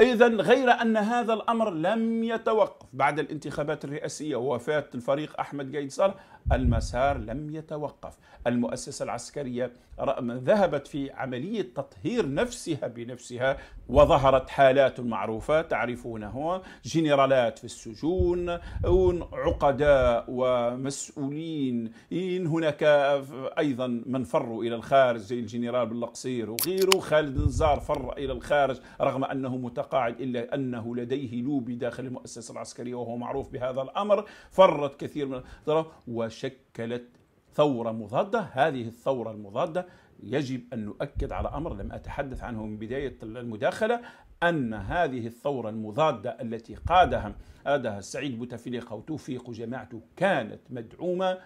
إذا غير أن هذا الأمر لم يتوقف بعد الانتخابات الرئاسية ووفاة الفريق أحمد قايد صالح المسار لم يتوقف المؤسسة العسكرية ذهبت في عملية تطهير نفسها بنفسها وظهرت حالات معروفة هو جنرالات في السجون عقداء ومسؤولين إن هناك أيضا من فروا إلى الخارج زي الجنرال بالقصير وغيره خالد نزار فر إلى الخارج رغم أنه متخ قاعد إلا أنه لديه لوبي داخل المؤسسة العسكرية وهو معروف بهذا الأمر فرت كثير من الطرف وشكلت ثورة مضادة هذه الثورة المضادة يجب أن نؤكد على أمر لم أتحدث عنه من بداية المداخلة أن هذه الثورة المضادة التي قادها قادها سعيد بوتفليقة وتوفيق وجماعته كانت مدعومة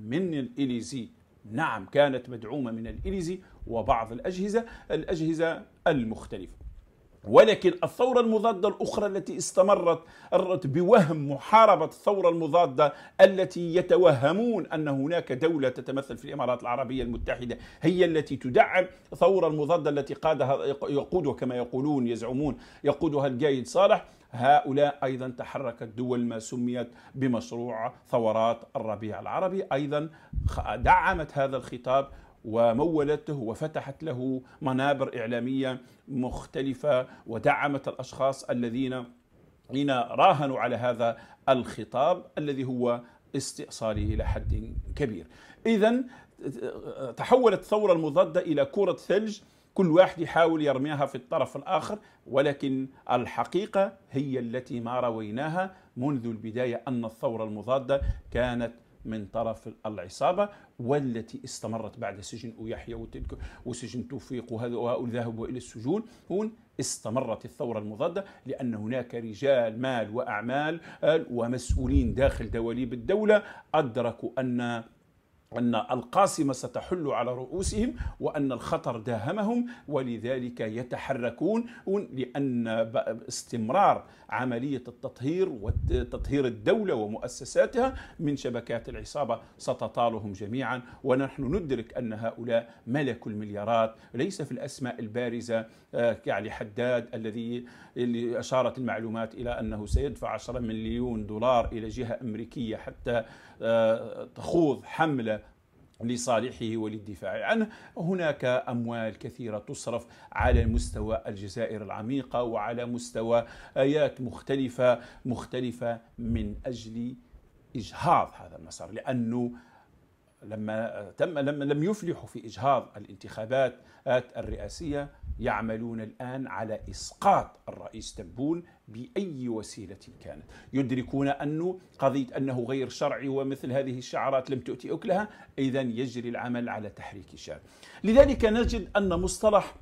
من الإليزي نعم كانت مدعومة من الإليزي وبعض الأجهزة الأجهزة المختلفة ولكن الثورة المضادة الأخرى التي استمرت بوهم محاربة الثورة المضادة التي يتوهمون أن هناك دولة تتمثل في الإمارات العربية المتحدة هي التي تدعم الثورة المضادة التي قادها يقودها كما يقولون يزعمون يقودها القايد صالح هؤلاء أيضا تحركت دول ما سميت بمشروع ثورات الربيع العربي أيضا دعمت هذا الخطاب ومولته وفتحت له منابر إعلامية مختلفة ودعمت الأشخاص الذين راهنوا على هذا الخطاب الذي هو استئصالي إلى حد كبير إذا تحولت الثورة المضادة إلى كرة ثلج كل واحد يحاول يرميها في الطرف الآخر ولكن الحقيقة هي التي ما رويناها منذ البداية أن الثورة المضادة كانت من طرف العصابة والتي استمرت بعد سجن يحيى وتلك وسجن توفيق وهؤلاء ذهبوا إلى السجون هون استمرت الثورة المضادة لأن هناك رجال مال وأعمال آه، ومسؤولين داخل دواليب الدولة أدركوا أن أن القاسمة ستحل على رؤوسهم وأن الخطر داهمهم ولذلك يتحركون لأن استمرار عملية التطهير وتطهير الدولة ومؤسساتها من شبكات العصابة ستطالهم جميعا ونحن ندرك أن هؤلاء ملك المليارات ليس في الأسماء البارزة يعني حداد الذي اللي أشارت المعلومات إلى أنه سيدفع 10 مليون دولار إلى جهة أمريكية حتى آه، تخوض حملة لصالحه وللدفاع عنه هناك أموال كثيرة تصرف على مستوى الجزائر العميقة وعلى مستوى آيات مختلفة مختلفة من أجل إجهاض هذا المسار لأنه لما تم لم, لم يفلحوا في إجهاض الانتخابات الرئاسية يعملون الآن على إسقاط الرئيس تبون بأي وسيلة كانت يدركون أنه قضية أنه غير شرعي ومثل هذه الشعارات لم تؤتي أكلها إذا يجري العمل على تحريك الشعب لذلك نجد أن مصطلح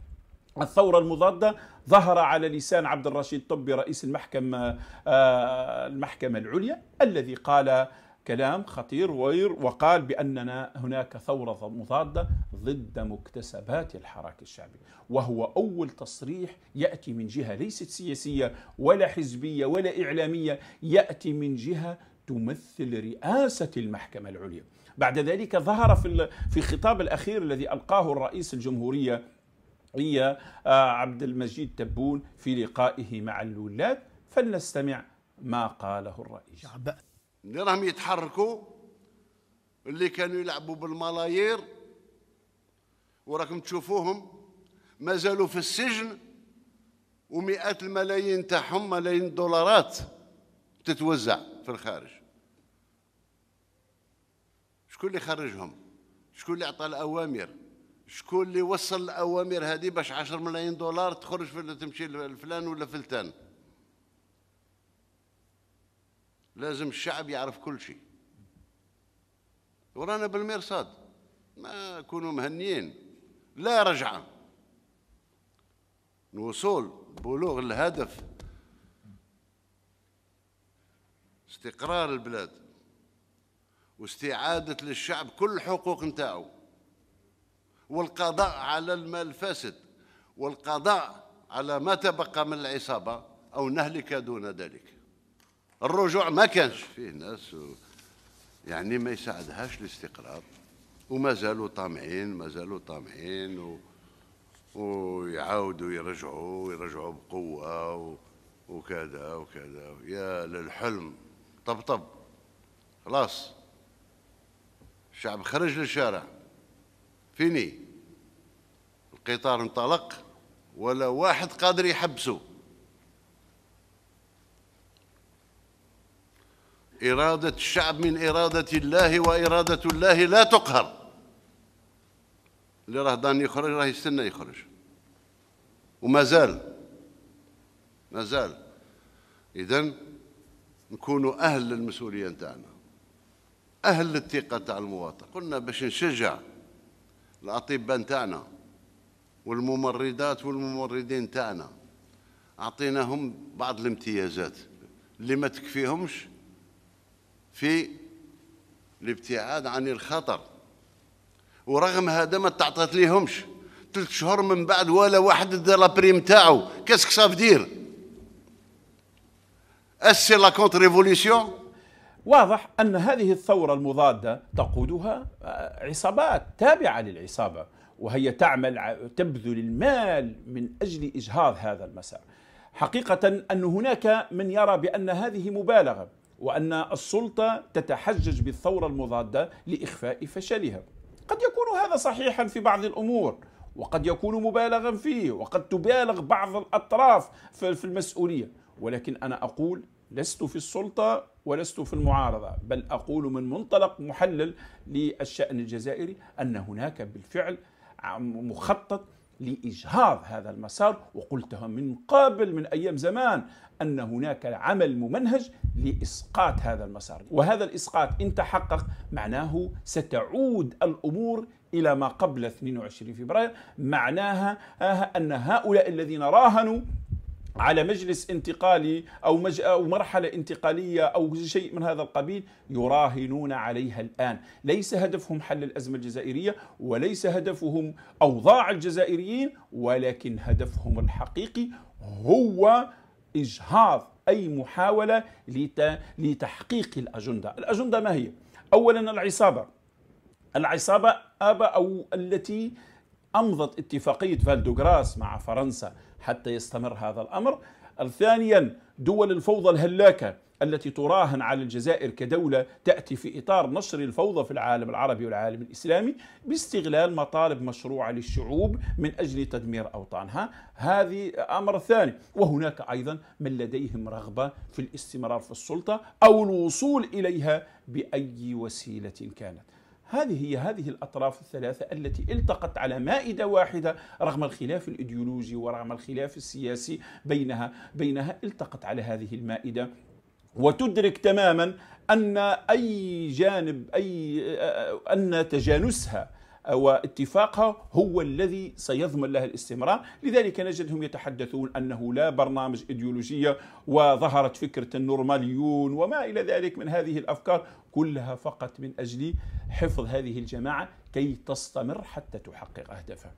الثورة المضادة ظهر على لسان عبد الرشيد طبي رئيس المحكمة آه، المحكمة العليا الذي قال كلام خطير وير وقال بأننا هناك ثورة مضادة ضد مكتسبات الحراك الشعبي وهو أول تصريح يأتي من جهة ليست سياسية ولا حزبية ولا إعلامية يأتي من جهة تمثل رئاسة المحكمة العليا بعد ذلك ظهر في في الخطاب الأخير الذي ألقاه الرئيس الجمهورية هي آه، عبد المجيد تبون في لقائه مع الولاة فلنستمع ما قاله الرئيس اللي راهم يتحركوا اللي كانوا يلعبوا بالملايير وراكم تشوفوهم مازالوا في السجن ومئات الملايين تاعهم ملايين الدولارات تتوزع في الخارج شكون اللي خرجهم شكون اللي عطى الاوامر شكون اللي وصل الاوامر هذه باش 10 ملايين دولار تخرج في تمشي لفلان ولا فلتان لازم الشعب يعرف كل شيء ورانا بالمرصاد ما كونوا مهنيين لا رجعة الوصول بلوغ الهدف استقرار البلاد واستعادة للشعب كل حقوق نتاعو والقضاء على المال الفاسد والقضاء على ما تبقى من العصابة أو نهلك دون ذلك الرجوع ما كانش فيه ناس و... يعني ما يساعدهاش الاستقرار وما زالوا طامعين ما زالوا طامعين و... ويعاودوا يرجعوا يرجعوا بقوة و... وكذا وكذا يا للحلم طبطب خلاص الشعب خرج للشارع فيني القطار انطلق ولا واحد قادر يحبسه إرادة الشعب من إرادة الله وإرادة الله لا تقهر اللي راه ضان يخرج راه يستنى يخرج ومازال مازال إذا نكونوا أهل للمسؤولية نتاعنا أهل للثقة تاع المواطن قلنا باش نشجع الأطباء نتاعنا والممرضات والممرضين تاعنا أعطيناهم بعض الامتيازات اللي ما تكفيهمش في الابتعاد عن الخطر ورغم هذا ما تعطات ليهمش ثلاث شهور من بعد ولا واحد دار لابريم تاعو كاسك ساف دير اسي لا كونت ريفوليسيون واضح ان هذه الثوره المضاده تقودها آه، عصابات تابعه للعصابه وهي تعمل تبذل المال من اجل اجهاض هذا المسار حقيقه ان هناك من يرى بان هذه مبالغه وأن السلطة تتحجج بالثورة المضادة لإخفاء فشلها قد يكون هذا صحيحا في بعض الأمور وقد يكون مبالغا فيه وقد تبالغ بعض الأطراف في المسؤولية ولكن أنا أقول لست في السلطة ولست في المعارضة بل أقول من منطلق محلل للشأن الجزائري أن هناك بالفعل مخطط لإجهاض هذا المسار وقلتها من قبل من أيام زمان أن هناك عمل ممنهج لإسقاط هذا المسار وهذا الإسقاط إن تحقق معناه ستعود الأمور إلى ما قبل 22 فبراير معناها آه، أن هؤلاء الذين راهنوا على مجلس انتقالي أو, مج... أو مرحلة انتقالية أو شيء من هذا القبيل يراهنون عليها الآن ليس هدفهم حل الأزمة الجزائرية وليس هدفهم أوضاع الجزائريين ولكن هدفهم الحقيقي هو إجهاض أي محاولة لتحقيق الأجندة الأجندة ما هي؟ أولا العصابة العصابة أبا أو التي أمضت اتفاقية فالدوغراس مع فرنسا حتى يستمر هذا الأمر ثانيا دول الفوضى الهلاكة التي تراهن على الجزائر كدولة تأتي في إطار نشر الفوضى في العالم العربي والعالم الإسلامي باستغلال مطالب مشروعة للشعوب من أجل تدمير أوطانها هذه أمر ثاني وهناك أيضا من لديهم رغبة في الاستمرار في السلطة أو الوصول إليها بأي وسيلة كانت هذه هي هذه الأطراف الثلاثة التي التقت على مائدة واحدة رغم الخلاف الإيديولوجي ورغم الخلاف السياسي بينها بينها التقت على هذه المائدة وتدرك تماما أن أي جانب أي أن تجانسها واتفاقها هو الذي سيضمن لها الاستمرار لذلك نجدهم يتحدثون أنه لا برنامج إيديولوجية وظهرت فكرة النورماليون وما إلى ذلك من هذه الأفكار كلها فقط من أجل حفظ هذه الجماعة كي تستمر حتى تحقق أهدافها